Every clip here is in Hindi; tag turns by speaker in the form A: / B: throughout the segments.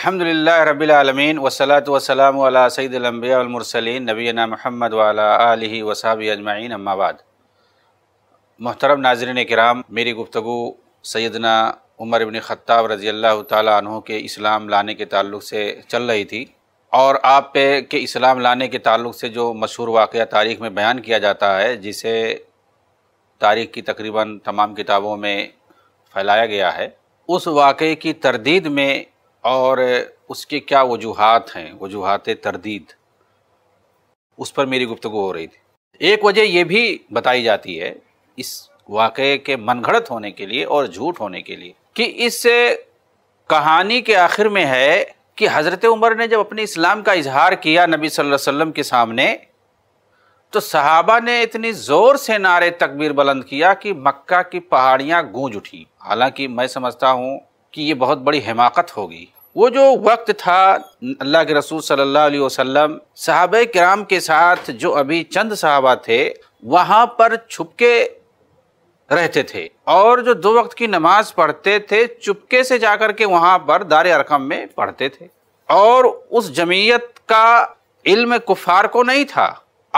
A: अलहमदिल्ला रबीआलमीन वसलात वसलाम सैदम्बियामरसलिन नबीना महमद वाला वसाब अजमाइन अम्माबाद मोहतरम नाजरन कराम मेरी गुफ्तु सैदना उमर इबन ख़त्ताब रज़ी अल्लाह तह के इस्लाम लाने के ताल्लुक से चल रही थी और आप पे के इस्लाम लाने के ताल्लुक से जो मशहूर वाक़ तारीख़ में बयान किया जाता है जिसे तारीख़ की तकरीबन तमाम किताबों में फैलाया गया है उस वाक़े की तरदीद में और उसके क्या वजूहत हैं वजूहत तरदीद उस पर मेरी गुफ्तु हो रही थी एक वजह यह भी बताई जाती है इस वाक़े के मनगढ़त होने के लिए और झूठ होने के लिए कि इस कहानी के आखिर में है कि हज़रत उमर ने जब अपने इस्लाम का इजहार किया नबी सल्लल्लाहु अलैहि वसल्लम के सामने तो सहाबा ने इतनी ज़ोर से नारे तकबीर बुलंद किया कि मक्का की पहाड़ियाँ गूंज उठी हालांकि मैं समझता हूँ कि ये बहुत बड़ी हिमाकत होगी वो जो वक्त था अल्लाह के रसूल सल्लल्लाहु अलैहि वसल्लम साहब कराम के साथ जो अभी चंद साहबा थे वहाँ पर छुपके रहते थे और जो दो वक्त की नमाज पढ़ते थे चुपके से जाकर के वहाँ पर दार अरकम में पढ़ते थे और उस जमीयत का इल्म कुफार को नहीं था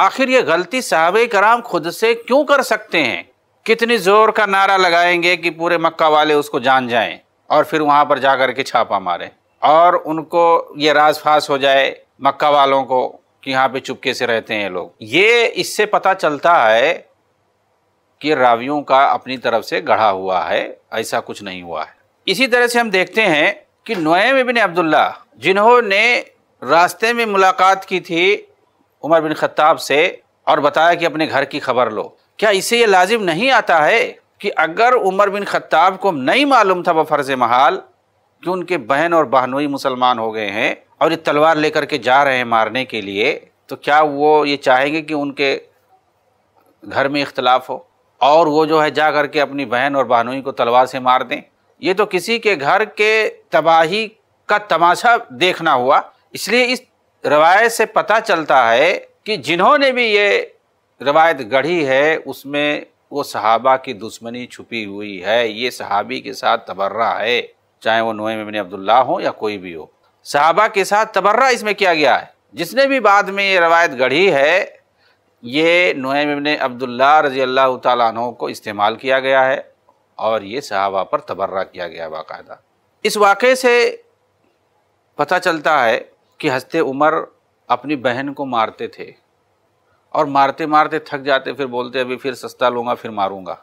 A: आखिर ये गलती साहब कराम खुद से क्यों कर सकते हैं कितनी ज़ोर का नारा लगाएंगे कि पूरे मक्का वाले उसको जान जाएं और फिर वहाँ पर जा के छापा मारे और उनको ये राज फास हो जाए मक्का वालों को कि यहाँ पे चुपके से रहते हैं लोग ये इससे पता चलता है कि रावियों का अपनी तरफ से गढ़ा हुआ है ऐसा कुछ नहीं हुआ है इसी तरह से हम देखते हैं कि नोएम इबिन अब्दुल्ला जिन्होंने रास्ते में मुलाकात की थी उमर बिन खत्ताब से और बताया कि अपने घर की खबर लो क्या इसे ये लाजिम नहीं आता है कि अगर उमर बिन खत्ताब को नहीं मालूम था फर्ज़ महाल कि उनके बहन और बहनोई मुसलमान हो गए हैं और ये तलवार लेकर के जा रहे हैं मारने के लिए तो क्या वो ये चाहेंगे कि उनके घर में इख्तलाफ हो और वो जो है जा कर के अपनी बहन और बहनोई को तलवार से मार दें ये तो किसी के घर के तबाही का तमाशा देखना हुआ इसलिए इस रवायत से पता चलता है कि जिन्होंने भी ये रवायत गढ़ी है उसमें वो सहाबा की दुश्मनी छुपी हुई है ये सहाबी के साथ तबर्रा है चाहे वो नोए मबिन अब्दुल्ला हो या कोई भी हो सहाबा के साथ तबर्रा इसमें किया गया है जिसने भी बाद में ये रवायत गढ़ी है ये नोए मबिन अब्दुल्ला रजी अल्लाह तु को इस्तेमाल किया गया है और ये सहाबा पर तबर्रा किया गया बाकायदा इस वाक़े से पता चलता है कि हंसते उमर अपनी बहन को मारते थे और मारते मारते थक जाते फिर बोलते अभी फिर सस्ता लूँगा फिर मारूंगा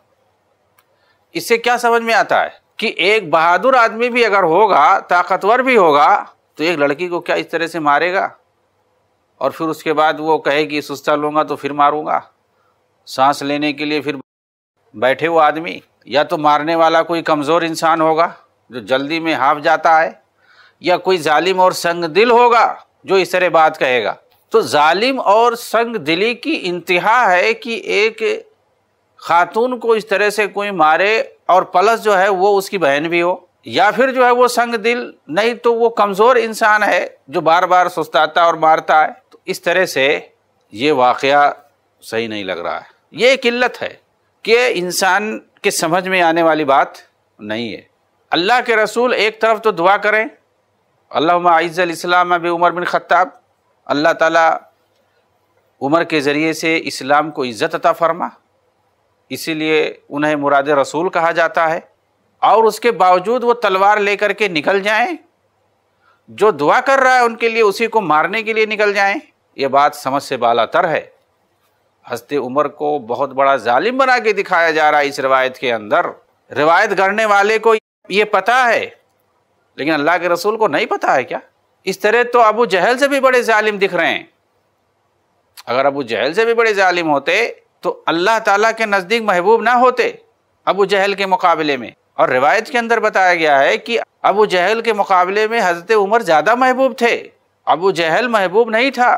A: इससे क्या समझ में आता है कि एक बहादुर आदमी भी अगर होगा ताकतवर भी होगा तो एक लड़की को क्या इस तरह से मारेगा और फिर उसके बाद वो कहे कि सस्ता लूँगा तो फिर मारूंगा सांस लेने के लिए फिर बैठे वो आदमी या तो मारने वाला कोई कमज़ोर इंसान होगा जो जल्दी में हाफ जाता है या कोई जालिम और संग दिल होगा जो इस तरह बात कहेगा तो जालिम और संग दिली की इंतहा है कि एक खातून को इस तरह से कोई मारे और प्लस जो है वो उसकी बहन भी हो या फिर जो है वो संग दिल नहीं तो वो कमज़ोर इंसान है जो बार बार सुस्ताता और मारता है तो इस तरह से ये वाक़ सही नहीं लग रहा है ये एक इल्लत है कि इंसान के समझ में आने वाली बात नहीं है अल्लाह के रसूल एक तरफ तो दुआ करें अल्लाह आइज़ल इस्लाम अब उमर बिन ख़त्ताब अल्लाह ताला उमर के ज़रिए से इस्लाम को इज़्ज़त अता फरमा इसीलिए उन्हें मुराद रसूल कहा जाता है और उसके बावजूद वो तलवार लेकर के निकल जाएं जो दुआ कर रहा है उनके लिए उसी को मारने के लिए निकल जाएं ये बात समझ से बालातर है हंसते उमर को बहुत बड़ा जालिम बना के दिखाया जा रहा है इस रवायत के अंदर रिवायत करने वाले को ये पता है लेकिन अल्लाह के रसूल को नहीं पता है क्या इस तरह तो अबू जहल से भी बड़े ालिम दिख रहे हैं अगर अबू जहल से भी बड़े ालिम होते तो अल्लाह ताला के नज़दीक महबूब ना होते अबू जहल के मुकाबले में और रिवायत के अंदर बताया गया है कि अबू जहल के मुकाबले में हज़रत उमर ज़्यादा महबूब थे अबू जहल महबूब नहीं था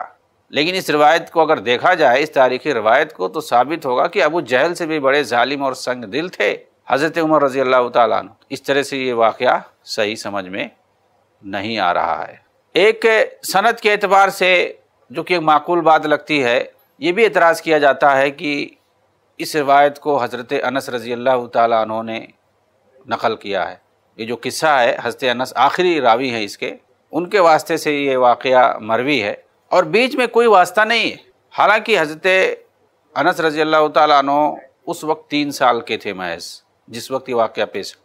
A: लेकिन इस रिवायत को अगर देखा जाए इस तारीखी रिवायत को तो साबित होगा कि अबू जहल से भी बड़े ालिम और संग दिल थे हज़रत उमर रज़ी अल्लाह तुम इस तरह से ये वाक़ सही समझ में नहीं आ रहा है एक सनत के अतबार से जो कि एक माकूल बात लगती है ये भी एतराज़ किया जाता है कि इस रिवायत को हज़रत अनस रज़ी अल्लाह तु ने नकल किया है ये जो किस्सा है हज़रत अनस आखिरी रावी हैं इसके उनके वास्ते से ये वाक़ मरवी है और बीच में कोई वास्ता नहीं है हालांकि हज़रत अनस रज़ी अल्लाह तु उस वक्त तीन साल के थे महज जिस वक्त ये वाक़ पेश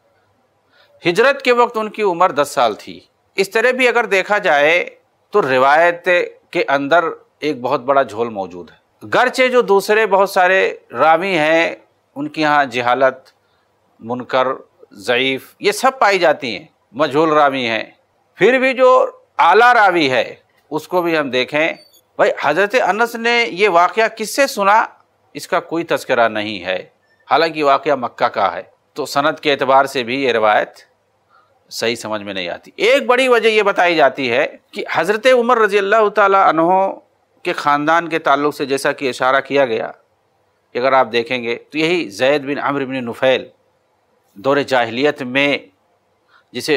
A: हिजरत के वक्त उनकी उम्र दस साल थी इस तरह भी अगर देखा जाए तो रिवायत के अंदर एक बहुत बड़ा झोल मौजूद है गरचे जो दूसरे बहुत सारे रावी हैं उनकी यहाँ जहालत मुनकर ज़यीफ़ ये सब पाई जाती हैं मझोल रावी हैं फिर भी जो आला रावी है उसको भी हम देखें भाई हज़रत अनस ने ये वाक़ किससे सुना इसका कोई तस्करा नहीं है हालांकि वाक़ मक्का का है तो सनत के एतबार से भी ये रवायत सही समझ में नहीं आती एक बड़ी वजह यह बताई जाती है कि हज़रत उमर रज़ी अल्लाह तहो के ख़ानदान के ताल्लुक से जैसा कि इशारा किया गया कि अगर आप देखेंगे तो यही जैद बिन अमर बिन नुफ़ैल दौरे जाहलीत में जिसे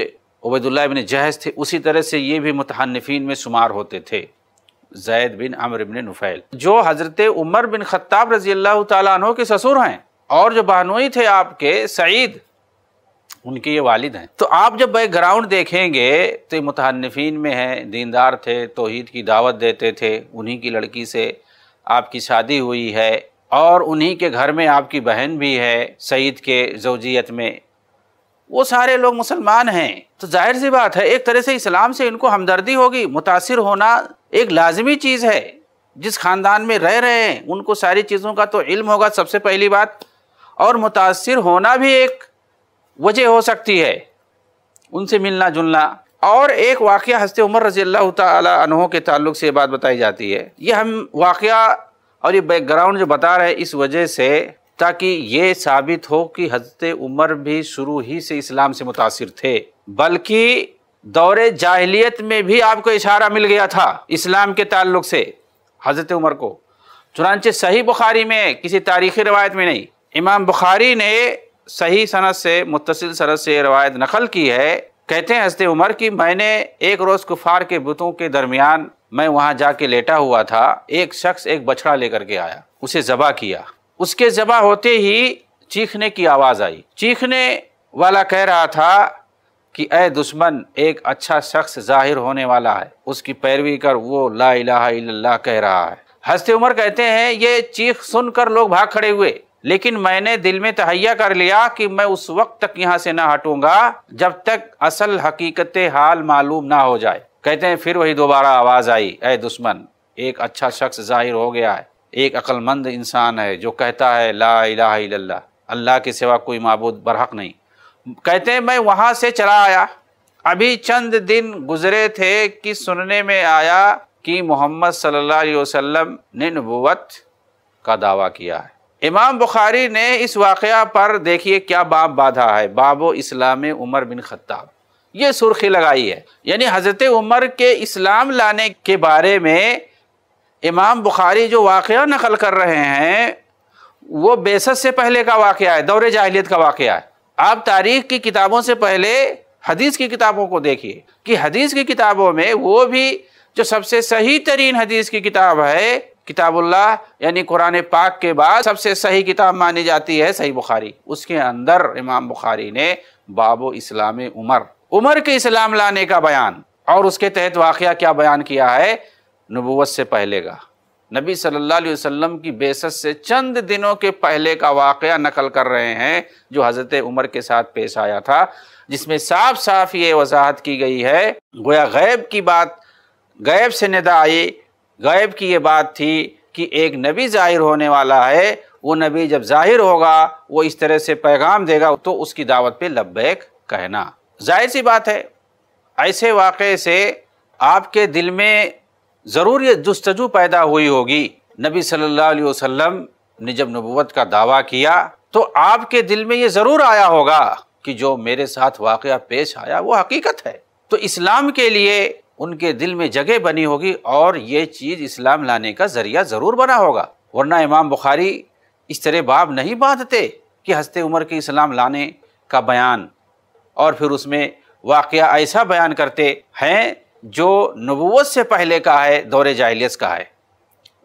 A: उबैदुल्ला बिन जहज थे उसी तरह से ये भी मुतहनफिन में शुमार होते थे जैद बिन अमर बिन नुफ़ैल जो हज़रत उमर बिन ख़त्ताब रज़ी अल्लाह तहों के ससुर हैं और जो बहनोई थे आपके सईद उनके ये वालिद हैं तो आप जब बैकग्राउंड देखेंगे तो मुतहनफिन में हैं दीनदार थे तोहद की दावत देते थे उन्हीं की लड़की से आपकी शादी हुई है और उन्हीं के घर में आपकी बहन भी है सईद के जोजियत में वो सारे लोग मुसलमान हैं तो जाहिर सी बात है एक तरह से इस्लाम से इनको हमदर्दी होगी मुतासर होना एक लाजमी चीज़ है जिस ख़ानदान में रह रहे हैं उनको सारी चीज़ों का तो इल्म होगा सबसे पहली बात और मुतासर होना भी एक वजह हो सकती है उनसे मिलना जुलना और एक वाक़ हंसते उमर रजी अल्लाह तहों के ताल्लुक से बात बताई जाती है ये हम वाक़ और ये बैकग्राउंड जो बता रहे हैं इस वजह से ताकि ये साबित हो कि हजरत उमर भी शुरू ही से इस्लाम से मुतासर थे बल्कि दौरे जाहलीत में भी आपको इशारा मिल गया था इस्लाम के ताल्लुक से हजरत उमर को चुनानचे सही बुखारी में किसी तारीखी रवायत में नहीं इमाम बुखारी ने सही सनत से मुतसिल सनत से रवायत नकल की है कहते हैं हंसते उमर कि मैंने एक रोज़ कुफार के बुतों के दरमियान मैं वहाँ जाके लेटा हुआ था एक शख्स एक बछड़ा लेकर के आया उसे जबा किया उसके जबा होते ही चीखने की आवाज़ आई चीखने वाला कह रहा था कि अ दुश्मन एक अच्छा शख्स जाहिर होने वाला है उसकी पैरवी कर वो ला इलाहा कह रहा है हंसते उमर कहते हैं ये चीख सुनकर लोग भाग खड़े हुए लेकिन मैंने दिल में तहैया कर लिया कि मैं उस वक्त तक यहाँ से ना हटूंगा जब तक असल हकीकत हाल मालूम ना हो जाए कहते हैं फिर वही दोबारा आवाज़ आई ए दुश्मन एक अच्छा शख्स जाहिर हो गया है एक अक्लमंद इंसान है जो कहता है ला इला अल्लाह के सिवा कोई मबूद बरहक नहीं कहते हैं मैं वहां से चला आया अभी चंद दिन गुजरे थे कि सुनने में आया कि मोहम्मद सल्लल्लाहु अलैहि वसल्लम ने नबूवत का दावा किया है इमाम बुखारी ने इस वाक़ पर देखिए क्या बाब बाधा है बाबो इस्लाम उमर बिन खत्ताब ये सुर्खी लगाई है यानी हज़रत उमर के इस्लाम लाने के बारे में इमाम बुखारी जो वाक़ नकल कर रहे हैं वो बेसत से पहले का वाक़ है दौर जाहलीत का वाक़ है आप तारीख की किताबों से पहले हदीस की किताबों को देखिए कि हदीस की किताबों में वो भी जो सबसे सही तरीन हदीस की किताब है किताबुल्लाह यानी कुरान पाक के बाद सबसे सही किताब मानी जाती है सही बुखारी उसके अंदर इमाम बुखारी ने बाबो इस्लाम उमर उमर के इस्लाम लाने का बयान और उसके तहत वाक़ क्या बयान किया है नबूत से पहले का नबी सल्लल्लाहु अलैहि वसल्लम की बेसत से चंद दिनों के पहले का वाक़ नकल कर रहे हैं जो हज़रत उमर के साथ पेश आया था जिसमें साफ साफ ये वजाहत की गई है गोया गैब की बात गैब से निदा आई गैब की ये बात थी कि एक नबी ज़ाहिर होने वाला है वो नबी जब ज़ाहिर होगा वो इस तरह से पैगाम देगा तो उसकी दावत पे लब्बैक कहना जाहिर सी बात है ऐसे वाक़े से आपके दिल में ज़रूर ये जस्तजु पैदा हुई होगी नबी सल्लल्लाहु अलैहि वसल्लम ने जब नबूवत का दावा किया तो आपके दिल में ये ज़रूर आया होगा कि जो मेरे साथ वाक़ पेश आया वो हकीकत है तो इस्लाम के लिए उनके दिल में जगह बनी होगी और ये चीज़ इस्लाम लाने का ज़रिया ज़रूर बना होगा वरना इमाम बुखारी इस तरह बाब नहीं बांधते कि हंसते उम्र के इस्लाम लाने का बयान और फिर उसमें वाक़ ऐसा बयान करते हैं जो नबूत से पहले का है दौर जाहलीस का है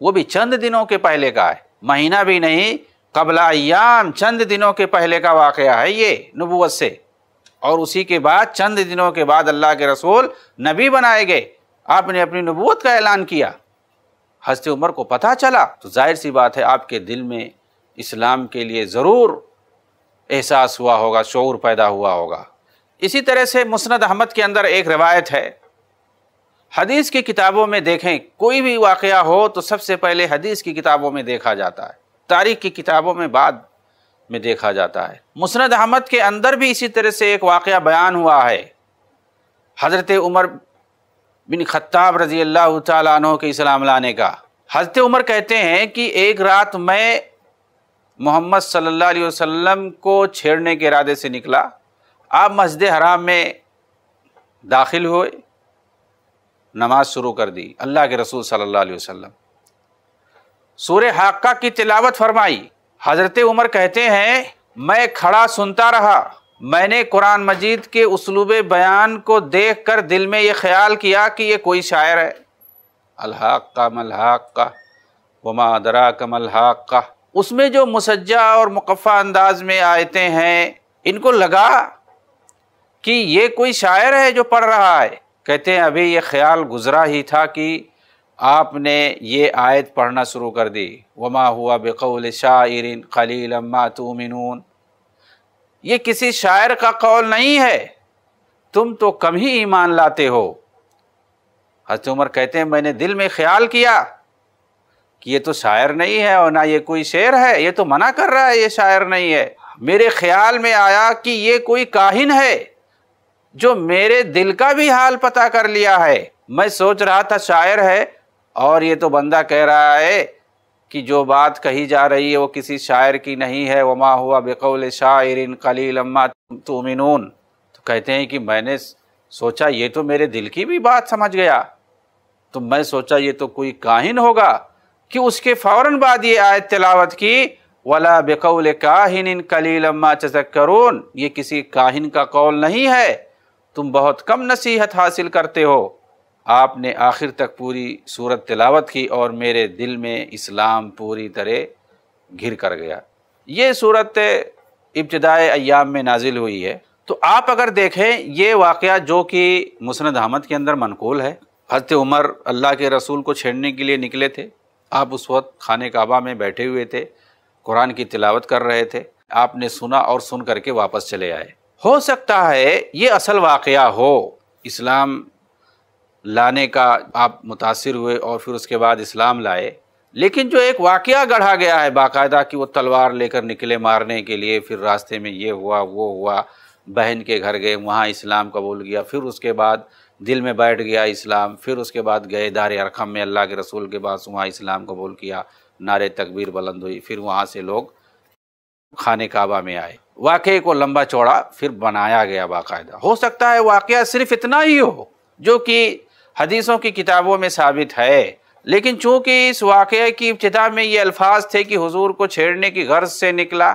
A: वो भी चंद दिनों के पहले का है महीना भी नहीं कबला चंद दिनों के पहले का वाक़ है ये नबूत से और उसी के बाद चंद दिनों के बाद अल्लाह के रसूल नबी बनाए गए आपने अपनी नबूत का ऐलान किया हंसते उमर को पता चला तो जाहिर सी बात है आपके दिल में इस्लाम के लिए ज़रूर एहसास हुआ होगा शोर पैदा हुआ होगा इसी तरह से मुस्ंद अहमद के अंदर एक रिवायत है हदीस की किताबों में देखें कोई भी वाक़ हो तो सबसे पहले हदीस की किताबों में देखा जाता है तारीख की किताबों में बात में देखा जाता है मुस्द अहमद के अंदर भी इसी तरह से एक वाक़ बयान हुआ है हज़रत उमर बिन खत्ताब रज़ी अल्लाह तु के इस्लाम लाने का हज़रत उमर कहते हैं कि एक रात मैं मोहम्मद सल्ला वसम को छेड़ने के इरादे से निकला आप मस्जिद हराम में दाखिल हुए नमाज शुरू कर दी अल्लाह के रसूल सल्ला वसम वसल्लम सूर्य हाक्का की तिलावत फरमाई हज़रत उमर कहते हैं मैं खड़ा सुनता रहा मैंने कुरान मजीद के उसलूब बयान को देख कर दिल में ये ख्याल किया कि ये कोई शायर है अलहाक का मलहाक का वमा दरा का मलहाक का उसमें जो मुसज्जा और मुकफ़ा अंदाज में आयते हैं इनको लगा कि ये कोई शायर है जो पढ़ रहा है कहते हैं अभी ये ख्याल गुजरा ही था कि आपने ये आयत पढ़ना शुरू कर दी वमा हुआ बेकौल शायरिन खलील अम्मा तुमिनून ये किसी शायर का कौल नहीं है तुम तो कम ही ईमान लाते हो हजरत उमर कहते हैं मैंने दिल में ख्याल किया कि ये तो शायर नहीं है और ना ये कोई शेर है ये तो मना कर रहा है ये शायर नहीं है मेरे ख्याल में आया कि ये कोई काहिन है जो मेरे दिल का भी हाल पता कर लिया है मैं सोच रहा था शायर है और ये तो बंदा कह रहा है कि जो बात कही जा रही है वो किसी शायर की नहीं है वमा हुआ बेकौल शायर इन कली लम्मा तुम तो कहते हैं कि मैंने सोचा ये तो मेरे दिल की भी बात समझ गया तो मैं सोचा ये तो कोई काहिन होगा कि उसके फ़ौर बाद ये आयत तलावत की वला बेकौल काहिन इन कली लम्मा चकरून ये किसी काहिन का कौल नहीं है तुम बहुत कम नसीहत हासिल करते हो आपने आखिर तक पूरी सूरत तिलावत की और मेरे दिल में इस्लाम पूरी तरह घिर कर गया ये सूरत इब्तदाई अयाम में नाजिल हुई है तो आप अगर देखें ये वाक़ जो कि मुसनद अहमद के अंदर मनकूल है हजरत उमर अल्लाह के रसूल को छेड़ने के लिए निकले थे आप उस वक्त खाने काबा में बैठे हुए थे कुरान की तिलावत कर रहे थे आपने सुना और सुन करके वापस चले आए हो सकता है ये असल वाक़ हो इस्लाम लाने का आप मुतासर हुए और फिर उसके बाद इस्लाम लाए लेकिन जो एक वाक़ गढ़ा गया है बाकायदा कि वो तलवार लेकर निकले मारने के लिए फिर रास्ते में ये हुआ वो हुआ बहन के घर गए वहाँ इस्लाम कबूल किया फिर उसके बाद दिल में बैठ गया इस्लाम फिर उसके बाद गए दार अरखम में अल्लाह के रसूल के पास वहाँ इस्लाम कबूल किया नारे तकबीर बुलंद हुई फिर वहाँ से लोग खाने काबा में आए वाक़े को लंबा चौड़ा फिर बनाया गया बाकायदा हो सकता है वाक़ सिर्फ इतना ही हो जो कि हदीसों की किताबों में साबित है लेकिन चूंकि इस वाक़े की इब्तदा में ये अल्फाज थे कि हुजूर को छेड़ने की गर्ज से निकला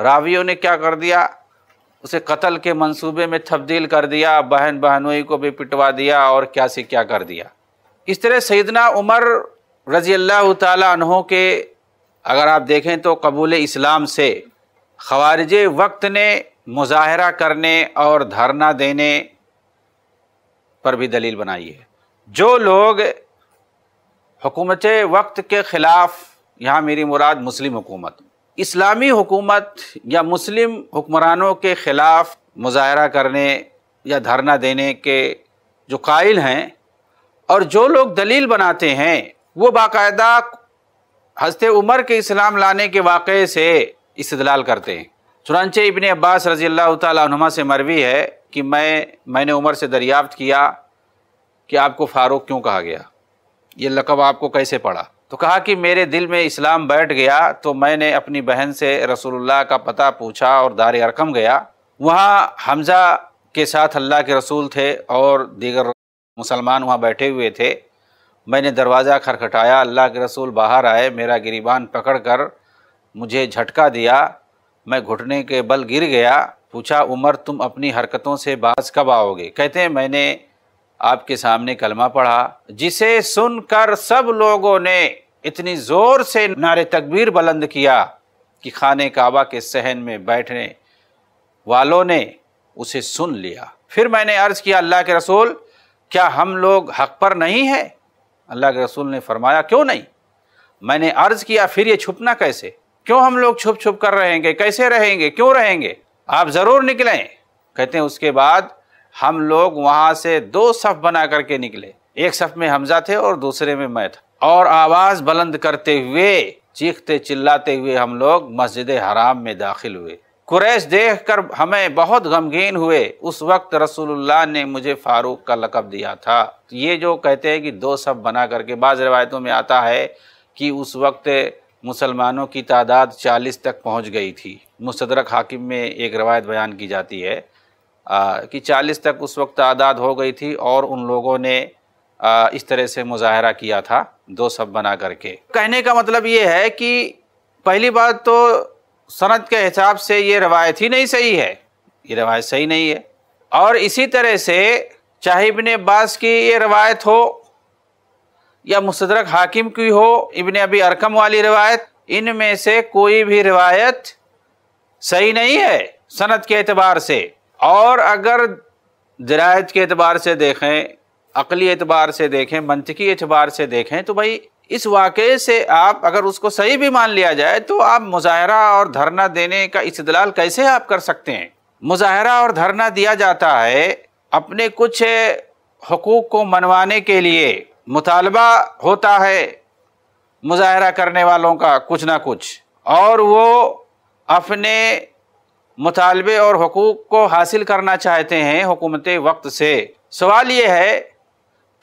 A: रावियों ने क्या कर दिया उसे कत्ल के मंसूबे में तब्दील कर दिया बहन बहनोई को भी पिटवा दिया और क्या से क्या कर दिया इस तरह सैदना उमर रजी अल्लाह तहों के अगर आप देखें तो कबूल इस्लाम से खवारज वक्त ने मुजाहरा करने और धरना देने पर भी दलील बनाई है जो लोग हुकूमत वक्त के ख़िलाफ़ यहाँ मेरी मुराद मुस्लिम हुकूमत इस्लामी हुकूमत या मुस्लिम हुक्मरानों के ख़िलाफ़ मुजाहरा करने या धरना देने के जो कायल हैं और जो लोग दलील बनाते हैं वो बाकायदा हजरत उमर के इस्लाम लाने के वाक़े से इस्तलाल करते हैं चुनानचे इबन अब्बास रज़ी अल्लाह तुमा से मरवी है कि मैं मैंने उमर से दरियाफ्त किया कि आपको फ़ारूक क्यों कहा गया ये लकब आपको कैसे पड़ा तो कहा कि मेरे दिल में इस्लाम बैठ गया तो मैंने अपनी बहन से रसूलुल्लाह का पता पूछा और दार अरकम गया वहाँ हमज़ा के साथ अल्लाह के रसूल थे और दीगर मुसलमान वहाँ बैठे हुए थे मैंने दरवाज़ा खटखटाया अल्लाह के रसूल बाहर आए मेरा गिरीबान पकड़ कर मुझे झटका दिया मैं घुटने के बल गिर गया पूछा उमर तुम अपनी हरकतों से बाज कब आओगे कहते हैं मैंने आपके सामने कलमा पढ़ा जिसे सुनकर सब लोगों ने इतनी ज़ोर से नारे तकबीर बुलंद किया कि खाने काबा के सहन में बैठने वालों ने उसे सुन लिया फिर मैंने अर्ज़ किया अल्लाह के रसूल क्या हम लोग हक पर नहीं है अल्लाह के रसूल ने फरमाया क्यों नहीं मैंने अर्ज़ किया फिर ये छुपना कैसे क्यों हम लोग छुप छुप कर रहेंगे कैसे रहेंगे क्यों रहेंगे आप ज़रूर निकलें कहते हैं उसके बाद हम लोग वहाँ से दो सफ़ बना करके निकले एक सफ़ में हमजा थे और दूसरे में मैं था और आवाज़ बुलंद करते हुए चीखते चिल्लाते हुए हम लोग मस्जिद हराम में दाखिल हुए कुरैश देख कर हमें बहुत गमगीन हुए उस वक्त रसूलुल्लाह ने मुझे फारूक का लकब दिया था ये जो कहते हैं कि दो सब बना करके बाज़ रवायतों में आता है कि उस वक्त मुसलमानों की तादाद 40 तक पहुंच गई थी मुस्तरक हाकिम में एक रवायत बयान की जाती है आ, कि 40 तक उस वक्त तादाद हो गई थी और उन लोगों ने आ, इस तरह से मुजाहरा किया था दो सब बना करके कहने का मतलब ये है कि पहली बात तो सनत के हिसाब से ये रवायत ही नहीं सही है ये रवायत सही नहीं है और इसी तरह से चाहे इबन अब्बास की ये रवायत हो या मुस्तरक हाकिम की हो इबन अभी अरकम वाली रिवायत इनमें से कोई भी रिवायत सही नहीं है सनत के अतबार से और अगर जरायत के अतबार से देखें अकली एतबार से देखें मंतकी एतबार से देखें तो भाई इस वाक़े से आप अगर उसको सही भी मान लिया जाए तो आप मुजाहरा और धरना देने का इस्तलाल कैसे आप कर सकते हैं मुजाहरा और धरना दिया जाता है अपने कुछ हकूक़ को मनवाने के लिए मुतालबा होता है मुजाहरा करने वालों का कुछ ना कुछ और वो अपने मुतालबे और हकूक़ को हासिल करना चाहते हैं हुकूमत वक्त से सवाल ये है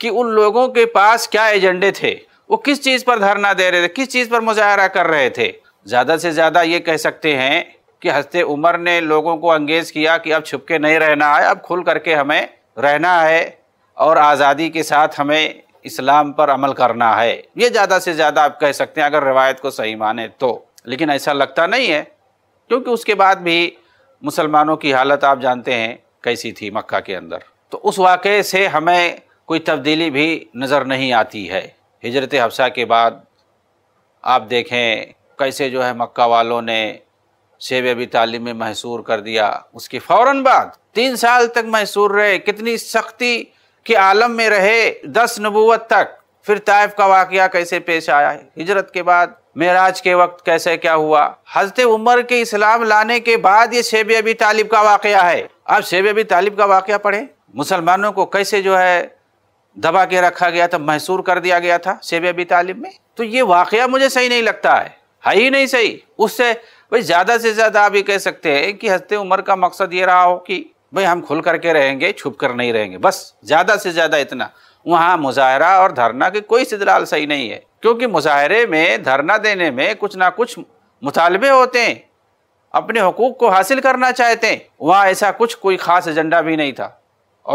A: कि उन लोगों के पास क्या एजेंडे थे वो किस चीज़ पर धरना दे रहे थे किस चीज़ पर मुजाहरा कर रहे थे ज़्यादा से ज़्यादा ये कह सकते हैं कि हंसते उमर ने लोगों को अंगेज़ किया कि अब छुप के नहीं रहना है अब खुल करके हमें रहना है और आज़ादी के साथ हमें इस्लाम पर अमल करना है ये ज़्यादा से ज़्यादा आप कह सकते हैं अगर रिवायत को सही माने तो लेकिन ऐसा लगता नहीं है क्योंकि उसके बाद भी मुसलमानों की हालत आप जानते हैं कैसी थी मक्का के अंदर तो उस वाक़े से हमें कोई तब्दीली भी नज़र नहीं आती है हिजरत हफ्सा के बाद आप देखें कैसे जो है मक्का वालों ने शेब अबी तालीम में महसूर कर दिया उसके फ़ौर बाद तीन साल तक महसूर रहे कितनी सख्ती कि आलम में रहे दस नबूवत तक फिर ताइफ का वाक़ कैसे पेश आया है हिजरत के बाद महराज के वक्त कैसे क्या हुआ हजरत उमर के इस्लाम लाने के बाद ये शेब अबी तालिब का वाक़ा है आप शेब अबी तालिब का वाक़ पढ़े मुसलमानों को कैसे जो है दबा के रखा गया था महसूर कर दिया गया था शेब अबी तालिब में तो ये वाक़ मुझे सही नहीं लगता है है ही नहीं सही उससे भाई ज़्यादा से ज़्यादा आप ये कह सकते हैं कि हजरत उमर का मकसद ये रहा हो कि भाई हम खुल करके रहेंगे छुप कर नहीं रहेंगे बस ज़्यादा से ज़्यादा इतना वहाँ मुजाहरा और धरना की कोई सिदलाल सही नहीं है क्योंकि मुजाहरे में धरना देने में कुछ ना कुछ मुतालबे होते हैं अपने हकूक़ को हासिल करना चाहते हैं वहाँ ऐसा कुछ कोई ख़ास एजेंडा भी नहीं था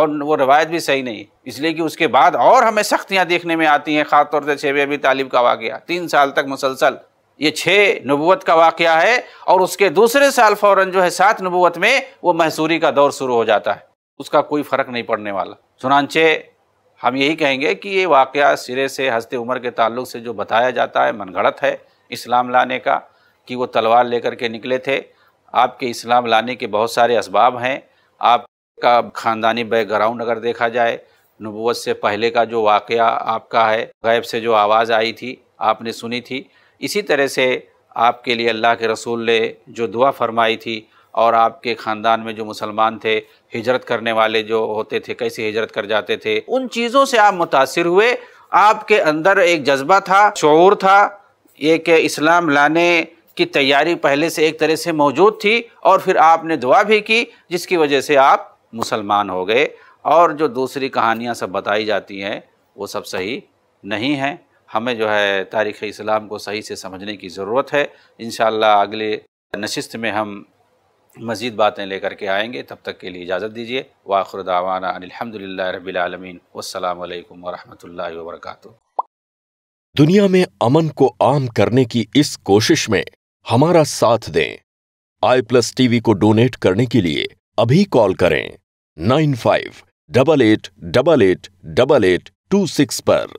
A: और वो रवायत भी सही नहीं इसलिए कि उसके बाद और हमें सख्तियाँ देखने में आती हैं ख़ासतौर से शेब अभी तालिब का वाक़ तीन साल तक मुसलसल ये छः नबूत का वाक़ है और उसके दूसरे साल फ़ौर जो है सात नबूत में वो महसूरी का दौर शुरू हो जाता है उसका कोई फ़र्क नहीं पड़ने वाला चुनानचे हम यही कहेंगे कि ये वाक़ सिरे से हंसते उम्र के ताल्लुक से जो बताया जाता है मनगढ़त है इस्लाम लाने का कि वो तलवार लेकर के निकले थे आपके इस्लाम लाने के बहुत सारे इसबाब हैं आपका ख़ानदानी बैकग्राउंड अगर देखा जाए नबूत से पहले का जो वाक़ आपका है गैब से जो आवाज़ आई थी आपने सुनी थी इसी तरह से आपके लिए अल्लाह के रसूल ने जो दुआ फरमाई थी और आपके ख़ानदान में जो मुसलमान थे हिजरत करने वाले जो होते थे कैसे हिजरत कर जाते थे उन चीज़ों से आप मुतासर हुए आपके अंदर एक जज्बा था शूर था एक इस्लाम लाने की तैयारी पहले से एक तरह से मौजूद थी और फिर आपने दुआ भी की जिसकी वजह से आप मुसलमान हो गए और जो दूसरी कहानियाँ सब बताई जाती हैं वो सब सही नहीं हैं हमें जो है तारीख़ इस्लाम को सही से समझने की ज़रूरत है इन अगले नशस्त में हम मज़ीद बातें लेकर के आएँगे तब तक के लिए इजाज़त दीजिए वाखुर दावाना अनिलहमदिल्ला रबीआलमीन वालकम वरहमल वर्क दुनिया में अमन को आम करने की इस कोशिश में हमारा साथ दें आई प्लस टीवी को डोनेट करने के लिए अभी कॉल करें nine five double eight double eight double eight two six पर